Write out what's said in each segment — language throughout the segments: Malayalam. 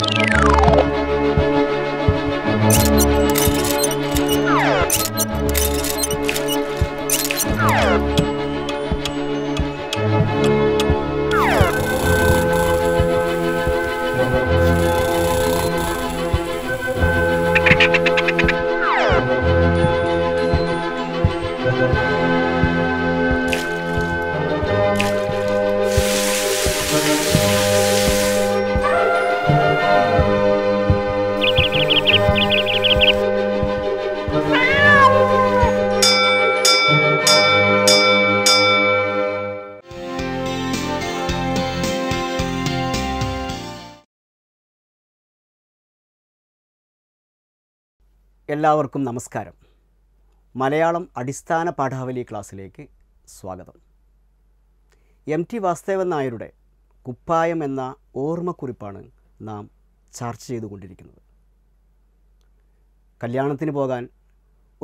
you എല്ലാവർക്കും നമസ്കാരം മലയാളം അടിസ്ഥാന പാഠാവലി ക്ലാസ്സിലേക്ക് സ്വാഗതം എം ടി വാസ്തവൻ നായരുടെ കുപ്പായം എന്ന ഓർമ്മക്കുറിപ്പാണ് നാം ചർച്ച ചെയ്തുകൊണ്ടിരിക്കുന്നത് കല്യാണത്തിന് പോകാൻ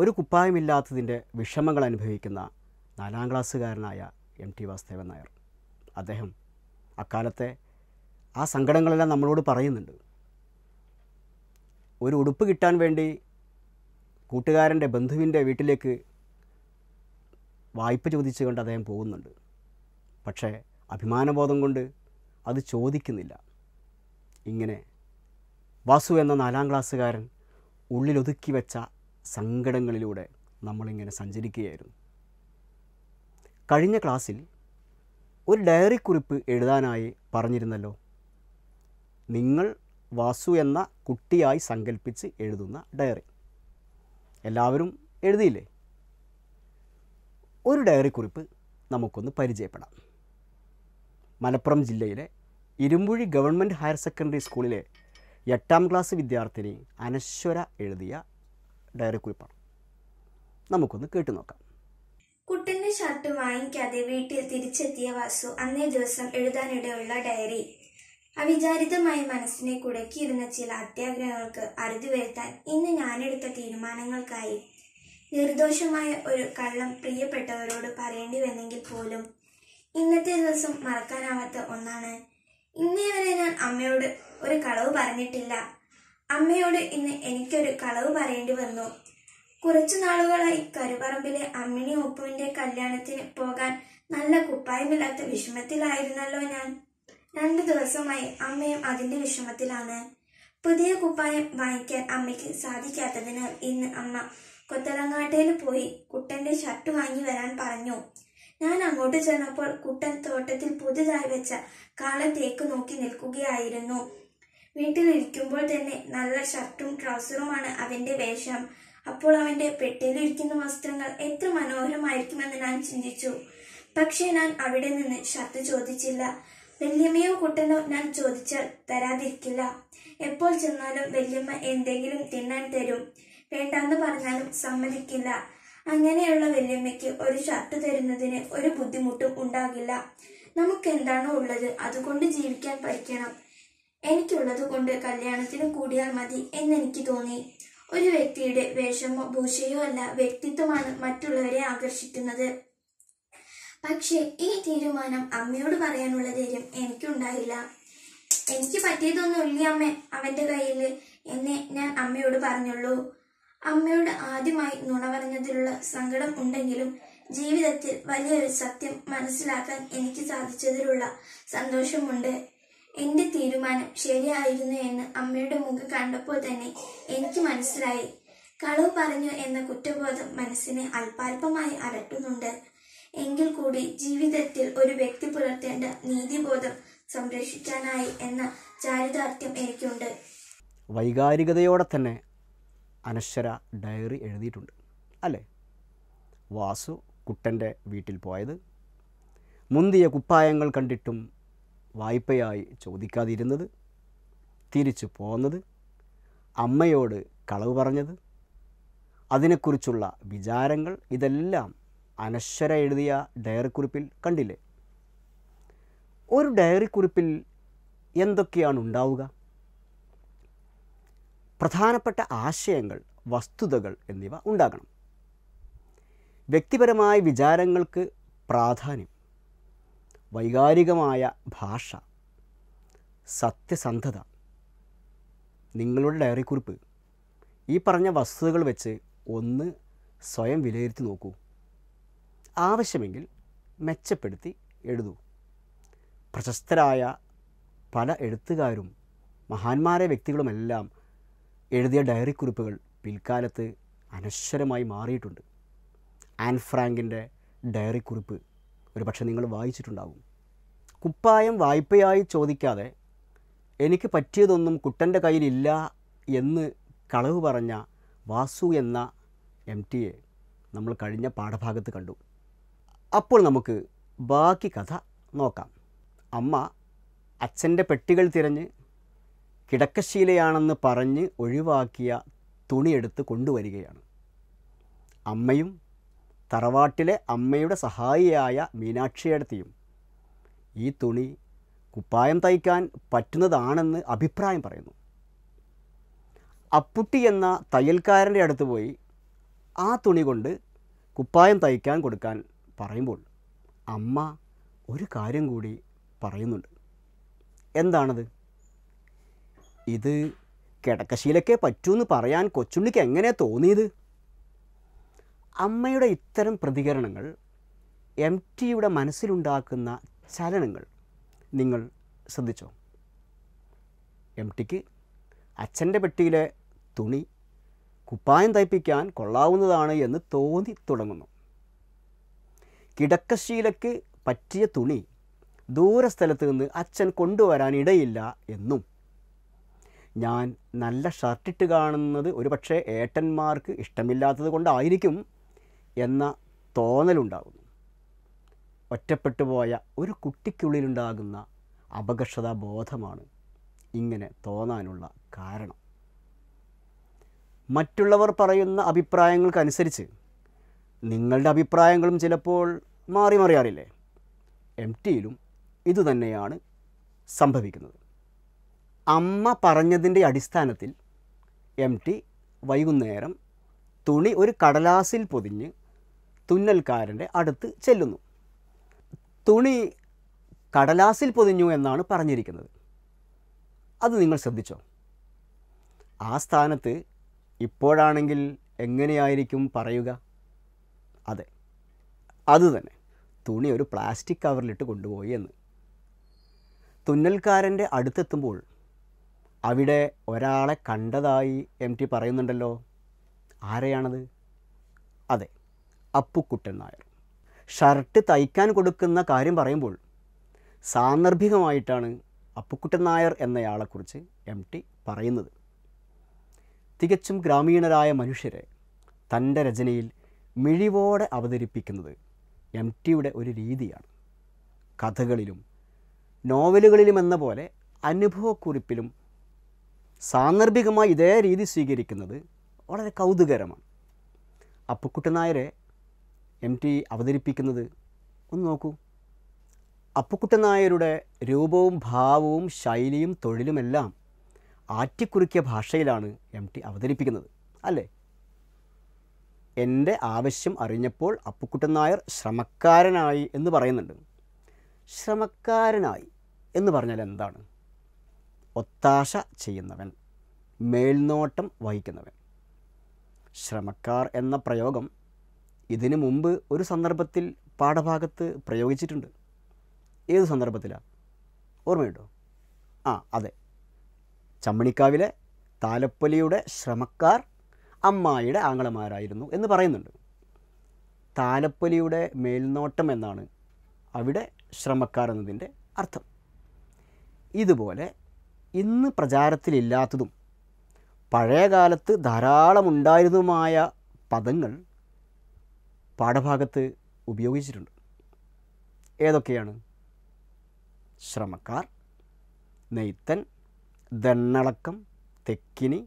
ഒരു കുപ്പായമില്ലാത്തതിൻ്റെ വിഷമങ്ങൾ അനുഭവിക്കുന്ന നാലാം ക്ലാസ്സുകാരനായ എം ടി വാസ്തവൻ നായർ അദ്ദേഹം അക്കാലത്തെ ആ സങ്കടങ്ങളെല്ലാം നമ്മളോട് പറയുന്നുണ്ട് ഒരു ഉടുപ്പ് കിട്ടാൻ വേണ്ടി കൂട്ടുകാരൻ്റെ ബന്ധുവിൻ്റെ വീട്ടിലേക്ക് വായ്പ ചോദിച്ചുകൊണ്ട് അദ്ദേഹം പോകുന്നുണ്ട് പക്ഷേ അഭിമാനബോധം കൊണ്ട് അത് ചോദിക്കുന്നില്ല ഇങ്ങനെ വാസു എന്ന നാലാം ക്ലാസ്സുകാരൻ ഉള്ളിലൊതുക്കി വെച്ച സങ്കടങ്ങളിലൂടെ നമ്മളിങ്ങനെ സഞ്ചരിക്കുകയായിരുന്നു കഴിഞ്ഞ ക്ലാസ്സിൽ ഒരു ഡയറി കുറിപ്പ് എഴുതാനായി പറഞ്ഞിരുന്നല്ലോ നിങ്ങൾ വാസു എന്ന കുട്ടിയായി സങ്കല്പിച്ച് എഴുതുന്ന ഡയറി എല്ലാവരും എഴുതിയില്ലേ ഒരു ഡയറി കുറിപ്പ് നമുക്കൊന്ന് പരിചയപ്പെടാം മലപ്പുറം ജില്ലയിലെ ഇരുമ്പുഴി ഗവൺമെൻറ് ഹയർ സെക്കൻഡറി സ്കൂളിലെ എട്ടാം ക്ലാസ് വിദ്യാർത്ഥിനി അനശ്വര എഴുതിയ ഡയറി കുറിപ്പാണ് നമുക്കൊന്ന് കേട്ടു നോക്കാം കുട്ടൻ്റെ ഷർട്ട് വാങ്ങിക്കാതെ വീട്ടിൽ തിരിച്ചെത്തിയ വാസു അന്നേ ദിവസം എഴുതാനിടയുള്ള ഡയറി അവിചാരിതമായി മനസ്സിനെ കുടക്കിയിരുന്ന ചില അത്യാഗ്രഹങ്ങൾക്ക് അറുതി വരുത്താൻ ഇന്ന് ഞാനെടുത്ത തീരുമാനങ്ങൾക്കായി നിർദോഷമായ ഒരു കള്ളം പ്രിയപ്പെട്ടവരോട് പറയേണ്ടി വന്നെങ്കിൽ പോലും ഇന്നത്തെ ദിവസം മറക്കാനാവാത്ത ഒന്നാണ് ഇന്നേ വരെ ഞാൻ അമ്മയോട് ഒരു കളവ് പറഞ്ഞിട്ടില്ല അമ്മയോട് ഇന്ന് എനിക്കൊരു കളവ് പറയേണ്ടി വന്നു കുറച്ചു നാളുകളായി കരുപറമ്പിലെ അമ്മിണി ഒപ്പുവിന്റെ കല്യാണത്തിന് പോകാൻ നല്ല കുപ്പായമില്ലാത്ത വിഷമത്തിലായിരുന്നല്ലോ ഞാൻ രണ്ടു ദിവസമായി അമ്മയും അതിന്റെ വിഷമത്തിലാണ് പുതിയ കുപ്പായം വാങ്ങിക്കാൻ അമ്മയ്ക്ക് സാധിക്കാത്തതിനാൽ ഇന്ന് അമ്മ കൊത്തലങ്ങാട്ടയിൽ പോയി കുട്ടന്റെ ഷർട്ട് വാങ്ങി വരാൻ പറഞ്ഞു ഞാൻ അങ്ങോട്ട് ചെന്നപ്പോൾ കുട്ടൻ തോട്ടത്തിൽ പുതുതായി വെച്ച കാളത്തേക്ക് തേക്ക് നോക്കി നിൽക്കുകയായിരുന്നു വീട്ടിലിരിക്കുമ്പോൾ തന്നെ നല്ല ഷർട്ടും ട്രൗസറുമാണ് അവന്റെ വേഷം അപ്പോൾ അവന്റെ പെട്ടിയിലിരിക്കുന്ന വസ്ത്രങ്ങൾ എത്ര മനോഹരമായിരിക്കുമെന്ന് ഞാൻ ചിന്തിച്ചു പക്ഷേ ഞാൻ അവിടെ നിന്ന് ഷർട്ട് ചോദിച്ചില്ല വല്യമ്മയോ കുട്ടനോ ഞാൻ ചോദിച്ചാൽ തരാതിരിക്കില്ല എപ്പോൾ ചെന്നാലും വല്യമ്മ എന്തെങ്കിലും തിന്നാൻ തരും വേണ്ടെന്ന് പറഞ്ഞാലും സമ്മതിക്കില്ല അങ്ങനെയുള്ള വല്യമ്മയ്ക്ക് ഒരു ഷർട്ട് തരുന്നതിന് ഒരു ബുദ്ധിമുട്ടും ഉണ്ടാകില്ല നമുക്ക് എന്താണോ ഉള്ളത് അതുകൊണ്ട് ജീവിക്കാൻ പഠിക്കണം എനിക്കുള്ളത് കൊണ്ട് കല്യാണത്തിന് കൂടിയാൽ മതി എന്നെനിക്ക് തോന്നി ഒരു വ്യക്തിയുടെ വേഷമോ ഭൂഷയോ അല്ല വ്യക്തിത്വമാണ് മറ്റുള്ളവരെ ആകർഷിക്കുന്നത് പക്ഷെ ഈ തീരുമാനം അമ്മയോട് പറയാനുള്ള ധൈര്യം എനിക്കുണ്ടായില്ല എനിക്ക് പറ്റിയതൊന്നും ഇല്ല അമ്മ അവന്റെ കയ്യിൽ എന്നെ ഞാൻ അമ്മയോട് പറഞ്ഞുള്ളൂ അമ്മയോട് ആദ്യമായി നുണ പറഞ്ഞതിലുള്ള സങ്കടം ഉണ്ടെങ്കിലും ജീവിതത്തിൽ വലിയൊരു സത്യം മനസ്സിലാക്കാൻ എനിക്ക് സാധിച്ചതിലുള്ള സന്തോഷമുണ്ട് എന്റെ തീരുമാനം ശരിയായിരുന്നു എന്ന് അമ്മയുടെ മുഖം കണ്ടപ്പോൾ തന്നെ എനിക്ക് മനസ്സിലായി കളവ് പറഞ്ഞു എന്ന കുറ്റബോധം മനസ്സിനെ അല്പാൽപമായി അലട്ടുന്നുണ്ട് എങ്കിൽ കൂടി ജീവിതത്തിൽ ഒരു വ്യക്തി പുലർത്തേണ്ട നീതിബോധം സംരക്ഷിക്കാനായി എന്ന ചാരിതാർത്ഥ്യം എനിക്കുണ്ട് വൈകാരികതയോടെ തന്നെ അനശ്വര ഡയറി എഴുതിയിട്ടുണ്ട് അല്ലേ വാസു കുട്ടൻ്റെ വീട്ടിൽ പോയത് മുന്തിയ കുപ്പായങ്ങൾ കണ്ടിട്ടും വായ്പയായി ചോദിക്കാതിരുന്നത് തിരിച്ചു പോന്നത് അമ്മയോട് കളവ് പറഞ്ഞത് അതിനെക്കുറിച്ചുള്ള വിചാരങ്ങൾ ഇതെല്ലാം അനശ്വര എഴുതിയ ഡയറി കുറിപ്പിൽ കണ്ടില്ലേ ഒരു കുറിപ്പിൽ എന്തൊക്കെയാണ് ഉണ്ടാവുക പ്രധാനപ്പെട്ട ആശയങ്ങൾ വസ്തുതകൾ എന്നിവ ഉണ്ടാകണം വ്യക്തിപരമായ വിചാരങ്ങൾക്ക് പ്രാധാന്യം വൈകാരികമായ ഭാഷ സത്യസന്ധത നിങ്ങളുടെ ഡയറി കുറിപ്പ് ഈ പറഞ്ഞ വസ്തുതകൾ വെച്ച് ഒന്ന് സ്വയം വിലയിരുത്തി നോക്കൂ ആവശ്യമെങ്കിൽ മെച്ചപ്പെടുത്തി എഴുതൂ പ്രശസ്തരായ പല എഴുത്തുകാരും മഹാന്മാരെ വ്യക്തികളുമെല്ലാം എഴുതിയ ഡയറി കുറിപ്പുകൾ പിൽക്കാലത്ത് അനശ്വരമായി മാറിയിട്ടുണ്ട് ആൻ ഫ്രാങ്കിൻ്റെ ഡയറി കുറിപ്പ് പക്ഷേ നിങ്ങൾ വായിച്ചിട്ടുണ്ടാകും കുപ്പായം വായ്പയായി ചോദിക്കാതെ എനിക്ക് പറ്റിയതൊന്നും കുട്ടൻ്റെ കയ്യിലില്ല എന്ന് കളവ് പറഞ്ഞ വാസു എന്ന എം എ നമ്മൾ കഴിഞ്ഞ പാഠഭാഗത്ത് കണ്ടു അപ്പോൾ നമുക്ക് ബാക്കി കഥ നോക്കാം അമ്മ അച്ഛൻ്റെ പെട്ടികൾ തിരഞ്ഞ് കിടക്കശീലയാണെന്ന് പറഞ്ഞ് ഒഴിവാക്കിയ തുണിയെടുത്ത് കൊണ്ടുവരികയാണ് അമ്മയും തറവാട്ടിലെ അമ്മയുടെ സഹായിയായ മീനാക്ഷിയടത്തിയും ഈ തുണി കുപ്പായം തയ്ക്കാൻ പറ്റുന്നതാണെന്ന് അഭിപ്രായം പറയുന്നു അപ്പുട്ടി എന്ന തയ്യൽക്കാരൻ്റെ അടുത്ത് പോയി ആ തുണി കൊണ്ട് കുപ്പായം തയ്ക്കാൻ കൊടുക്കാൻ പറയുമ്പോൾ അമ്മ ഒരു കാര്യം കൂടി പറയുന്നുണ്ട് എന്താണത് ഇത് കിടക്കശീലൊക്കെ പറ്റൂന്ന് പറയാൻ കൊച്ചുണ്ണിക്ക് എങ്ങനെ തോന്നിയത് അമ്മയുടെ ഇത്തരം പ്രതികരണങ്ങൾ എം ടിയുടെ മനസ്സിലുണ്ടാക്കുന്ന ചലനങ്ങൾ നിങ്ങൾ ശ്രദ്ധിച്ചോ എം ടിക്ക് അച്ഛൻ്റെ പെട്ടിയിലെ തുണി കുപ്പായം തയ്പ്പിക്കാൻ കൊള്ളാവുന്നതാണ് എന്ന് തോന്നി തുടങ്ങുന്നു കിടക്കശീലയ്ക്ക് പറ്റിയ തുണി ദൂരസ്ഥലത്ത് നിന്ന് അച്ഛൻ കൊണ്ടുവരാനിടയില്ല എന്നും ഞാൻ നല്ല ഷർട്ടിട്ട് കാണുന്നത് ഒരുപക്ഷെ ഏട്ടന്മാർക്ക് ഇഷ്ടമില്ലാത്തത് കൊണ്ടായിരിക്കും എന്ന തോന്നലുണ്ടാകുന്നു ഒറ്റപ്പെട്ടു പോയ ഒരു കുട്ടിക്കുള്ളിലുണ്ടാകുന്ന അപകർഷതാ ബോധമാണ് ഇങ്ങനെ തോന്നാനുള്ള കാരണം മറ്റുള്ളവർ പറയുന്ന അഭിപ്രായങ്ങൾക്കനുസരിച്ച് നിങ്ങളുടെ അഭിപ്രായങ്ങളും ചിലപ്പോൾ മാറി മറിയാറില്ലേ എം ടിയിലും ഇതുതന്നെയാണ് സംഭവിക്കുന്നത് അമ്മ പറഞ്ഞതിൻ്റെ അടിസ്ഥാനത്തിൽ എം ടി വൈകുന്നേരം തുണി ഒരു കടലാസിൽ പൊതിഞ്ഞ് തുന്നൽക്കാരൻ്റെ അടുത്ത് ചെല്ലുന്നു തുണി കടലാസിൽ പൊതിഞ്ഞു എന്നാണ് പറഞ്ഞിരിക്കുന്നത് അത് നിങ്ങൾ ശ്രദ്ധിച്ചോ ആ സ്ഥാനത്ത് ഇപ്പോഴാണെങ്കിൽ എങ്ങനെയായിരിക്കും പറയുക അതെ അത് തന്നെ തുണി ഒരു പ്ലാസ്റ്റിക് കവറിലിട്ട് കൊണ്ടുപോയി എന്ന് തുന്നൽക്കാരൻ്റെ അടുത്തെത്തുമ്പോൾ അവിടെ ഒരാളെ കണ്ടതായി എം ടി പറയുന്നുണ്ടല്ലോ ആരെയാണത് അതെ അപ്പുക്കുട്ടൻ നായർ ഷർട്ട് തയ്ക്കാൻ കൊടുക്കുന്ന കാര്യം പറയുമ്പോൾ സാന്ദർഭികമായിട്ടാണ് അപ്പുക്കുട്ടൻ നായർ എന്നയാളെക്കുറിച്ച് എം ടി പറയുന്നത് തികച്ചും ഗ്രാമീണരായ മനുഷ്യരെ തൻ്റെ രചനയിൽ മിഴിവോടെ അവതരിപ്പിക്കുന്നത് എം ടിയുടെ ഒരു രീതിയാണ് കഥകളിലും നോവലുകളിലും എന്ന പോലെ അനുഭവക്കുറിപ്പിലും സാന്ദർഭികമായി ഇതേ രീതി സ്വീകരിക്കുന്നത് വളരെ കൗതുകരമാണ് അപ്പുക്കുട്ടനായരെ എം ടി അവതരിപ്പിക്കുന്നത് ഒന്ന് നോക്കൂ അപ്പുക്കുട്ടനായരുടെ രൂപവും ഭാവവും ശൈലിയും തൊഴിലുമെല്ലാം ആറ്റിക്കുറുക്കിയ ഭാഷയിലാണ് എം ടി അവതരിപ്പിക്കുന്നത് അല്ലേ എൻ്റെ ആവശ്യം അറിഞ്ഞപ്പോൾ അപ്പുക്കുട്ടൻ നായർ ശ്രമക്കാരനായി എന്ന് പറയുന്നുണ്ട് ശ്രമക്കാരനായി എന്ന് പറഞ്ഞാൽ എന്താണ് ഒത്താശ ചെയ്യുന്നവൻ മേൽനോട്ടം വഹിക്കുന്നവൻ ശ്രമക്കാർ എന്ന പ്രയോഗം ഇതിനു മുമ്പ് ഒരു സന്ദർഭത്തിൽ പാഠഭാഗത്ത് പ്രയോഗിച്ചിട്ടുണ്ട് ഏത് സന്ദർഭത്തിലാണ് ഓർമ്മയുണ്ടോ ആ അതെ ചമ്മണിക്കാവിലെ താലപ്പൊലിയുടെ ശ്രമക്കാർ അമ്മായിയുടെ ആങ്ങളമാരായിരുന്നു എന്ന് പറയുന്നുണ്ട് താലപ്പൊലിയുടെ മേൽനോട്ടം എന്നാണ് അവിടെ ശ്രമക്കാർ എന്നതിൻ്റെ അർത്ഥം ഇതുപോലെ ഇന്ന് പ്രചാരത്തിലില്ലാത്തതും പഴയകാലത്ത് ഉണ്ടായിരുന്നതുമായ പദങ്ങൾ പാഠഭാഗത്ത് ഉപയോഗിച്ചിട്ടുണ്ട് ഏതൊക്കെയാണ് ശ്രമക്കാർ നെയ്ത്തൻ ദണ്ണളക്കം തെക്കിനി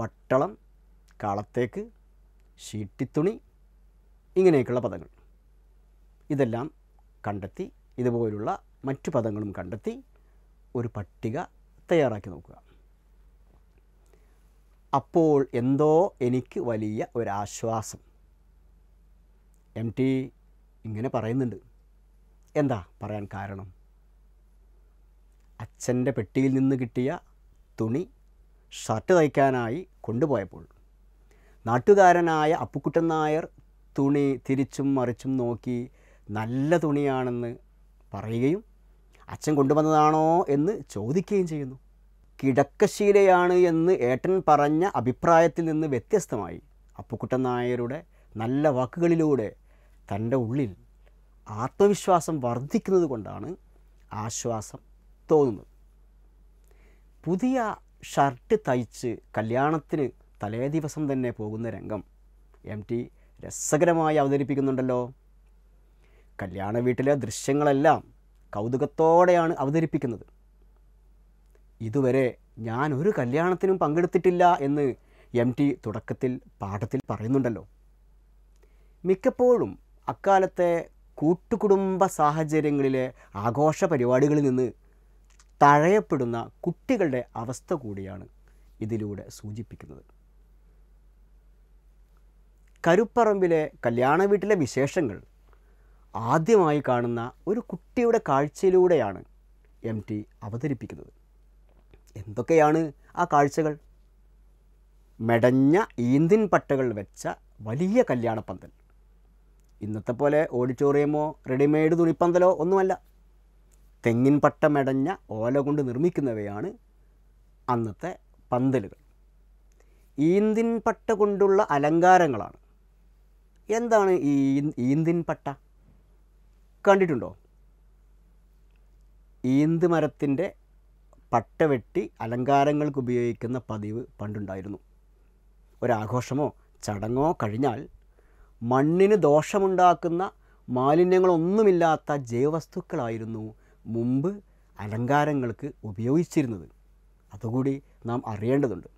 വട്ടളം കാളത്തേക്ക് ഷീട്ടിത്തുണി ഇങ്ങനെയൊക്കെയുള്ള പദങ്ങൾ ഇതെല്ലാം കണ്ടെത്തി ഇതുപോലുള്ള മറ്റു പദങ്ങളും കണ്ടെത്തി ഒരു പട്ടിക തയ്യാറാക്കി നോക്കുക അപ്പോൾ എന്തോ എനിക്ക് വലിയ ഒരാശ്വാസം എം ടി ഇങ്ങനെ പറയുന്നുണ്ട് എന്താ പറയാൻ കാരണം അച്ഛൻ്റെ പെട്ടിയിൽ നിന്ന് കിട്ടിയ തുണി ഷർട്ട് തയ്ക്കാനായി കൊണ്ടുപോയപ്പോൾ നാട്ടുകാരനായ അപ്പുക്കുട്ടൻ നായർ തുണി തിരിച്ചും മറിച്ചും നോക്കി നല്ല തുണിയാണെന്ന് പറയുകയും അച്ഛൻ കൊണ്ടുവന്നതാണോ എന്ന് ചോദിക്കുകയും ചെയ്യുന്നു കിടക്കശീലയാണ് എന്ന് ഏട്ടൻ പറഞ്ഞ അഭിപ്രായത്തിൽ നിന്ന് വ്യത്യസ്തമായി അപ്പുക്കുട്ടൻ നായരുടെ നല്ല വാക്കുകളിലൂടെ തൻ്റെ ഉള്ളിൽ ആത്മവിശ്വാസം വർദ്ധിക്കുന്നത് കൊണ്ടാണ് ആശ്വാസം തോന്നുന്നത് പുതിയ ഷർട്ട് തയ്ച്ച് കല്യാണത്തിന് തലേ ദിവസം തന്നെ പോകുന്ന രംഗം എം ടി രസകരമായി അവതരിപ്പിക്കുന്നുണ്ടല്ലോ കല്യാണ വീട്ടിലെ ദൃശ്യങ്ങളെല്ലാം കൗതുകത്തോടെയാണ് അവതരിപ്പിക്കുന്നത് ഇതുവരെ ഞാൻ ഒരു കല്യാണത്തിനും പങ്കെടുത്തിട്ടില്ല എന്ന് എം ടി തുടക്കത്തിൽ പാഠത്തിൽ പറയുന്നുണ്ടല്ലോ മിക്കപ്പോഴും അക്കാലത്തെ കൂട്ടുകുടുംബ സാഹചര്യങ്ങളിലെ ആഘോഷ പരിപാടികളിൽ നിന്ന് തഴയപ്പെടുന്ന കുട്ടികളുടെ അവസ്ഥ കൂടിയാണ് ഇതിലൂടെ സൂചിപ്പിക്കുന്നത് കരുപ്പറമ്പിലെ കല്യാണ വീട്ടിലെ വിശേഷങ്ങൾ ആദ്യമായി കാണുന്ന ഒരു കുട്ടിയുടെ കാഴ്ചയിലൂടെയാണ് എം ടി അവതരിപ്പിക്കുന്നത് എന്തൊക്കെയാണ് ആ കാഴ്ചകൾ മെടഞ്ഞ ഈന്തിൻ പട്ടകൾ വെച്ച വലിയ കല്യാണപ്പന്തൽ ഇന്നത്തെ പോലെ ഓഡിറ്റോറിയമോ റെഡിമെയ്ഡ് തുണിപ്പന്തലോ ഒന്നുമല്ല തെങ്ങിൻ മെടഞ്ഞ ഓല കൊണ്ട് നിർമ്മിക്കുന്നവയാണ് അന്നത്തെ പന്തലുകൾ ഈന്തിൻ പട്ട കൊണ്ടുള്ള അലങ്കാരങ്ങളാണ് എന്താണ് ഈ ഈന്തിൻ പട്ട കണ്ടിട്ടുണ്ടോ ഈന്ത് മരത്തിൻ്റെ പട്ട വെട്ടി അലങ്കാരങ്ങൾക്ക് ഉപയോഗിക്കുന്ന പതിവ് പണ്ടുണ്ടായിരുന്നു ഒരാഘോഷമോ ചടങ്ങോ കഴിഞ്ഞാൽ മണ്ണിന് ദോഷമുണ്ടാക്കുന്ന മാലിന്യങ്ങളൊന്നുമില്ലാത്ത ജൈവവസ്തുക്കളായിരുന്നു മുമ്പ് അലങ്കാരങ്ങൾക്ക് ഉപയോഗിച്ചിരുന്നത് അതുകൂടി നാം അറിയേണ്ടതുണ്ട്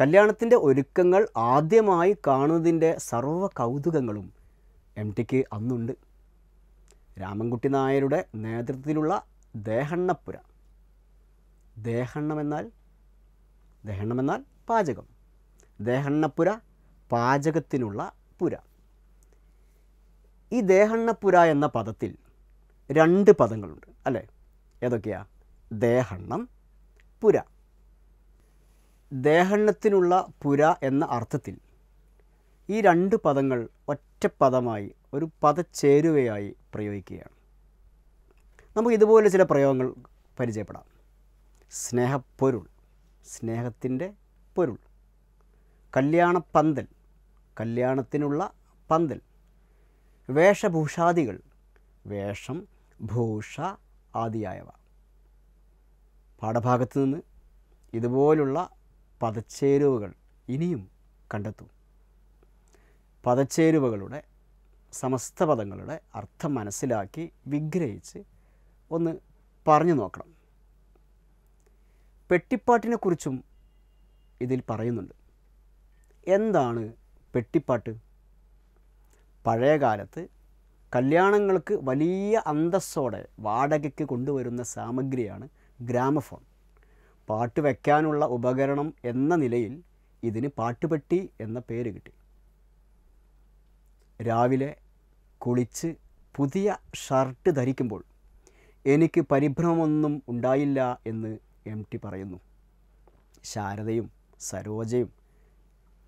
കല്യാണത്തിൻ്റെ ഒരുക്കങ്ങൾ ആദ്യമായി കാണുന്നതിൻ്റെ സർവ്വ കൗതുകങ്ങളും എം ടിക്ക് അന്നുണ്ട് രാമൻകുട്ടി നായരുടെ നേതൃത്വത്തിലുള്ള ദേഹണ്ണപ്പുര ദേഹണ്ണമെന്നാൽ ദേഹണ്ണമെന്നാൽ പാചകം ദേഹണ്ണപ്പുര പാചകത്തിനുള്ള പുര ഈ ദേഹണ്ണപ്പുര എന്ന പദത്തിൽ രണ്ട് പദങ്ങളുണ്ട് അല്ലേ ഏതൊക്കെയാ ദേഹണ്ണം പുര ദേഹണ്ണത്തിനുള്ള പുര എന്ന അർത്ഥത്തിൽ ഈ രണ്ട് പദങ്ങൾ ഒറ്റ പദമായി ഒരു പദച്ചേരുവയായി പ്രയോഗിക്കുകയാണ് നമുക്ക് ഇതുപോലെ ചില പ്രയോഗങ്ങൾ പരിചയപ്പെടാം സ്നേഹപ്പൊരുൾ സ്നേഹത്തിൻ്റെ പൊരുൾ കല്യാണ പന്തൽ കല്യാണത്തിനുള്ള പന്തൽ വേഷഭൂഷാദികൾ വേഷം ഭൂഷ ആദിയായവ പാഠഭാഗത്ത് നിന്ന് ഇതുപോലുള്ള പദച്ചേരുവകൾ ഇനിയും കണ്ടെത്തും പദച്ചേരുവകളുടെ സമസ്ത പദങ്ങളുടെ അർത്ഥം മനസ്സിലാക്കി വിഗ്രഹിച്ച് ഒന്ന് പറഞ്ഞു നോക്കണം പെട്ടിപ്പാട്ടിനെക്കുറിച്ചും ഇതിൽ പറയുന്നുണ്ട് എന്താണ് പെട്ടിപ്പാട്ട് പഴയ കാലത്ത് കല്യാണങ്ങൾക്ക് വലിയ അന്തസ്സോടെ വാടകയ്ക്ക് കൊണ്ടുവരുന്ന സാമഗ്രിയാണ് ഗ്രാമഫോൺ പാട്ട് വയ്ക്കാനുള്ള ഉപകരണം എന്ന നിലയിൽ ഇതിന് പാട്ടുപെട്ടി എന്ന പേര് കിട്ടി രാവിലെ കുളിച്ച് പുതിയ ഷർട്ട് ധരിക്കുമ്പോൾ എനിക്ക് പരിഭ്രമമൊന്നും ഉണ്ടായില്ല എന്ന് എം ടി പറയുന്നു ശാരദയും സരോജയും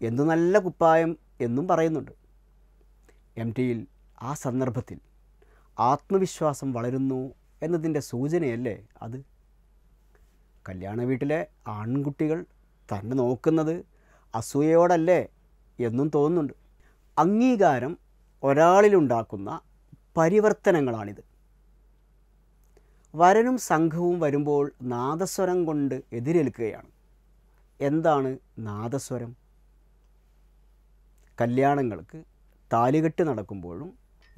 എന്തു നല്ല കുപ്പായം എന്നും പറയുന്നുണ്ട് എം ടിയിൽ ആ സന്ദർഭത്തിൽ ആത്മവിശ്വാസം വളരുന്നു എന്നതിൻ്റെ സൂചനയല്ലേ അത് കല്യാണ വീട്ടിലെ ആൺകുട്ടികൾ തന്നെ നോക്കുന്നത് അസൂയയോടല്ലേ എന്നും തോന്നുന്നുണ്ട് അംഗീകാരം ഒരാളിലുണ്ടാക്കുന്ന പരിവർത്തനങ്ങളാണിത് വരനും സംഘവും വരുമ്പോൾ നാദസ്വരം കൊണ്ട് എതിരേൽക്കുകയാണ് എന്താണ് നാദസ്വരം കല്യാണങ്ങൾക്ക് താലികെട്ട് നടക്കുമ്പോഴും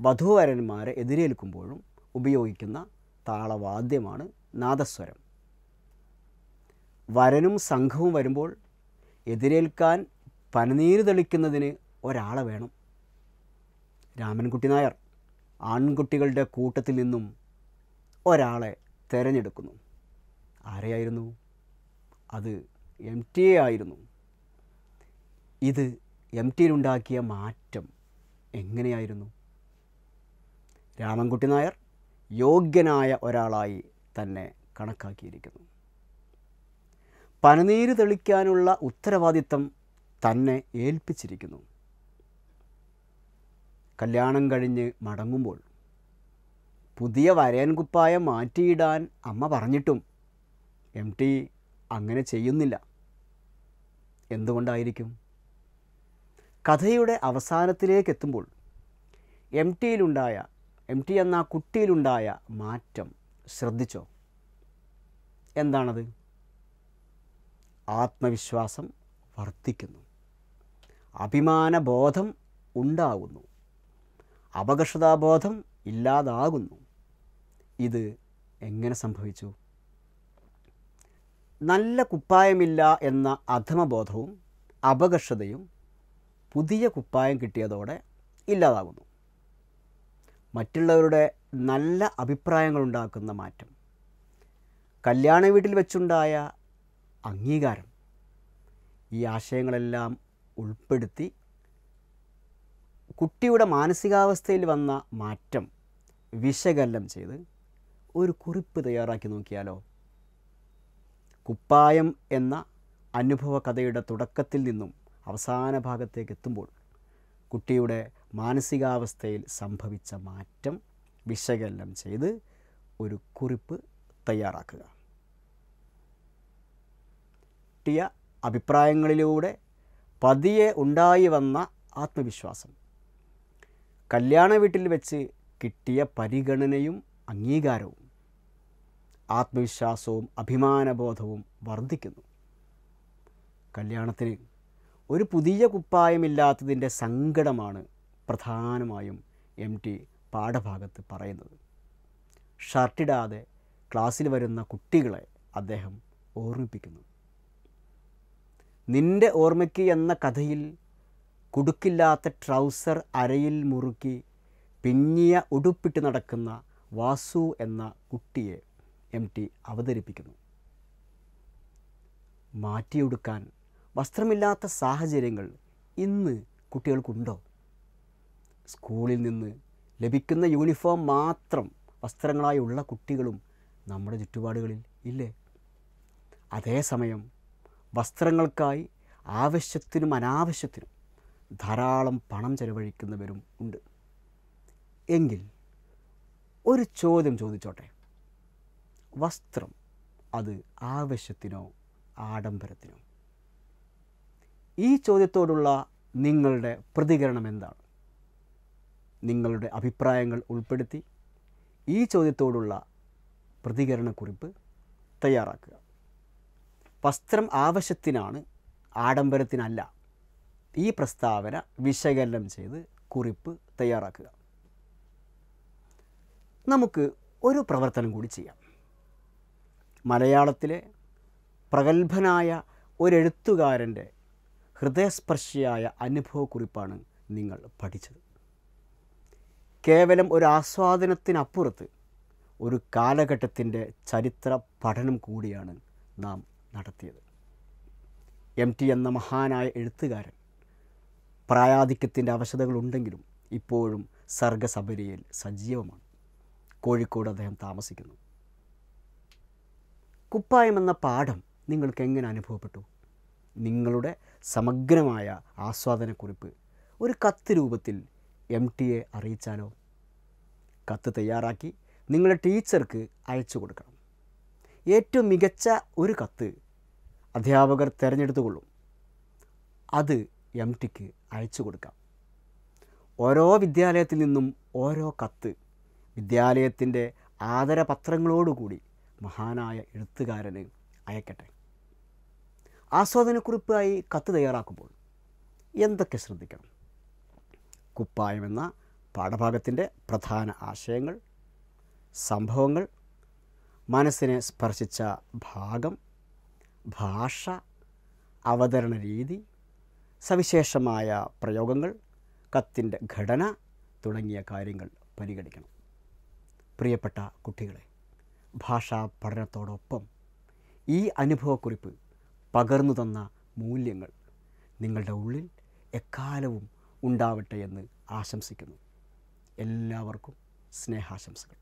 വധുവരന്മാരെ എതിരേൽക്കുമ്പോഴും ഉപയോഗിക്കുന്ന താളവാദ്യമാണ് നാദസ്വരം വരനും സംഘവും വരുമ്പോൾ എതിരേൽക്കാൻ പനനീര് തെളിക്കുന്നതിന് ഒരാളെ വേണം രാമൻകുട്ടി നായർ ആൺകുട്ടികളുടെ കൂട്ടത്തിൽ നിന്നും ഒരാളെ തിരഞ്ഞെടുക്കുന്നു ആരെയായിരുന്നു അത് എം ടി എ ആയിരുന്നു ഇത് എം ടിയിലുണ്ടാക്കിയ മാറ്റം എങ്ങനെയായിരുന്നു രാമൻകുട്ടി നായർ യോഗ്യനായ ഒരാളായി തന്നെ കണക്കാക്കിയിരിക്കുന്നു പനനീര് തെളിക്കാനുള്ള ഉത്തരവാദിത്തം തന്നെ ഏൽപ്പിച്ചിരിക്കുന്നു കല്യാണം കഴിഞ്ഞ് മടങ്ങുമ്പോൾ പുതിയ വരയൻകുപ്പായം മാറ്റിയിടാൻ അമ്മ പറഞ്ഞിട്ടും എം ടി അങ്ങനെ ചെയ്യുന്നില്ല എന്തുകൊണ്ടായിരിക്കും കഥയുടെ അവസാനത്തിലേക്ക് എത്തുമ്പോൾ എം ടിയിലുണ്ടായ എം ടി എന്ന കുട്ടിയിലുണ്ടായ മാറ്റം ശ്രദ്ധിച്ചോ എന്താണത് ആത്മവിശ്വാസം വർദ്ധിക്കുന്നു അഭിമാനബോധം ഉണ്ടാകുന്നു അപകർഷതാബോധം ഇല്ലാതാകുന്നു ഇത് എങ്ങനെ സംഭവിച്ചു നല്ല കുപ്പായമില്ല എന്ന അധമബോധവും അപകർഷതയും പുതിയ കുപ്പായം കിട്ടിയതോടെ ഇല്ലാതാകുന്നു മറ്റുള്ളവരുടെ നല്ല അഭിപ്രായങ്ങളുണ്ടാക്കുന്ന മാറ്റം കല്യാണ വീട്ടിൽ വെച്ചുണ്ടായ അംഗീകാരം ഈ ആശയങ്ങളെല്ലാം ഉൾപ്പെടുത്തി കുട്ടിയുടെ മാനസികാവസ്ഥയിൽ വന്ന മാറ്റം വിശകലനം ചെയ്ത് ഒരു കുറിപ്പ് തയ്യാറാക്കി നോക്കിയാലോ കുപ്പായം എന്ന അനുഭവ കഥയുടെ തുടക്കത്തിൽ നിന്നും അവസാന ഭാഗത്തേക്ക് എത്തുമ്പോൾ കുട്ടിയുടെ മാനസികാവസ്ഥയിൽ സംഭവിച്ച മാറ്റം വിശകലനം ചെയ്ത് ഒരു കുറിപ്പ് തയ്യാറാക്കുക കിട്ടിയ അഭിപ്രായങ്ങളിലൂടെ പതിയെ ഉണ്ടായി വന്ന ആത്മവിശ്വാസം കല്യാണ വീട്ടിൽ വെച്ച് കിട്ടിയ പരിഗണനയും അംഗീകാരവും ആത്മവിശ്വാസവും അഭിമാനബോധവും വർദ്ധിക്കുന്നു കല്യാണത്തിന് ഒരു പുതിയ കുപ്പായമില്ലാത്തതിൻ്റെ സങ്കടമാണ് പ്രധാനമായും എം ടി പാഠഭാഗത്ത് പറയുന്നത് ഷർട്ടിടാതെ ക്ലാസ്സിൽ വരുന്ന കുട്ടികളെ അദ്ദേഹം ഓർമ്മിപ്പിക്കുന്നു നിന്റെ ഓർമ്മയ്ക്ക് എന്ന കഥയിൽ കുടുക്കില്ലാത്ത ട്രൗസർ അരയിൽ മുറുക്കി പിഞ്ഞിയ ഉടുപ്പിട്ട് നടക്കുന്ന വാസു എന്ന കുട്ടിയെ എം ടി അവതരിപ്പിക്കുന്നു മാറ്റിയെടുക്കാൻ വസ്ത്രമില്ലാത്ത സാഹചര്യങ്ങൾ ഇന്ന് കുട്ടികൾക്കുണ്ടോ സ്കൂളിൽ നിന്ന് ലഭിക്കുന്ന യൂണിഫോം മാത്രം വസ്ത്രങ്ങളായുള്ള കുട്ടികളും നമ്മുടെ ചുറ്റുപാടുകളിൽ ഇല്ലേ അതേസമയം വസ്ത്രങ്ങൾക്കായി ആവശ്യത്തിനും അനാവശ്യത്തിനും ധാരാളം പണം ചെലവഴിക്കുന്നവരും ഉണ്ട് എങ്കിൽ ഒരു ചോദ്യം ചോദിച്ചോട്ടെ വസ്ത്രം അത് ആവശ്യത്തിനോ ആഡംബരത്തിനോ ഈ ചോദ്യത്തോടുള്ള നിങ്ങളുടെ പ്രതികരണം എന്താണ് നിങ്ങളുടെ അഭിപ്രായങ്ങൾ ഉൾപ്പെടുത്തി ഈ ചോദ്യത്തോടുള്ള പ്രതികരണക്കുറിപ്പ് തയ്യാറാക്കുക വസ്ത്രം ആവശ്യത്തിനാണ് ആഡംബരത്തിനല്ല ഈ പ്രസ്താവന വിശകലനം ചെയ്ത് കുറിപ്പ് തയ്യാറാക്കുക നമുക്ക് ഒരു പ്രവർത്തനം കൂടി ചെയ്യാം മലയാളത്തിലെ പ്രഗത്ഭനായ ഒരെഴുത്തുകാരൻ്റെ ഹൃദയസ്പർശിയായ അനുഭവക്കുറിപ്പാണ് നിങ്ങൾ പഠിച്ചത് കേവലം ഒരു ആസ്വാദനത്തിനപ്പുറത്ത് ഒരു കാലഘട്ടത്തിൻ്റെ ചരിത്ര പഠനം കൂടിയാണ് നാം നടത്തിയത് എം ടി എന്ന മഹാനായ എഴുത്തുകാരൻ പ്രായാധിക്യത്തിൻ്റെ അവശതകളുണ്ടെങ്കിലും ഇപ്പോഴും സർഗസബരിയിൽ സജീവമാണ് കോഴിക്കോട് അദ്ദേഹം താമസിക്കുന്നു കുപ്പായം എന്ന പാഠം നിങ്ങൾക്ക് എങ്ങനെ അനുഭവപ്പെട്ടു നിങ്ങളുടെ സമഗ്രമായ ആസ്വാദനക്കുറിപ്പ് ഒരു കത്ത് രൂപത്തിൽ എം ടിയെ അറിയിച്ചാലോ കത്ത് തയ്യാറാക്കി നിങ്ങളുടെ ടീച്ചർക്ക് അയച്ചു കൊടുക്കണം ഏറ്റവും മികച്ച ഒരു കത്ത് അധ്യാപകർ തിരഞ്ഞെടുത്തുകൊള്ളും അത് എം ടിക്ക് അയച്ചു കൊടുക്കാം ഓരോ വിദ്യാലയത്തിൽ നിന്നും ഓരോ കത്ത് വിദ്യാലയത്തിൻ്റെ ആദരപത്രങ്ങളോടുകൂടി മഹാനായ എഴുത്തുകാരന് അയക്കട്ടെ ആസ്വാദനക്കുറിപ്പായി കത്ത് തയ്യാറാക്കുമ്പോൾ എന്തൊക്കെ ശ്രദ്ധിക്കണം കുപ്പായമെന്ന പാഠഭാഗത്തിൻ്റെ പ്രധാന ആശയങ്ങൾ സംഭവങ്ങൾ മനസ്സിനെ സ്പർശിച്ച ഭാഗം ഭാഷ അവതരണ രീതി സവിശേഷമായ പ്രയോഗങ്ങൾ കത്തിൻ്റെ ഘടന തുടങ്ങിയ കാര്യങ്ങൾ പരിഗണിക്കണം പ്രിയപ്പെട്ട കുട്ടികളെ ഭാഷാ പഠനത്തോടൊപ്പം ഈ അനുഭവക്കുറിപ്പ് പകർന്നു തന്ന മൂല്യങ്ങൾ നിങ്ങളുടെ ഉള്ളിൽ എക്കാലവും ഉണ്ടാവട്ടെ എന്ന് ആശംസിക്കുന്നു എല്ലാവർക്കും സ്നേഹാശംസകൾ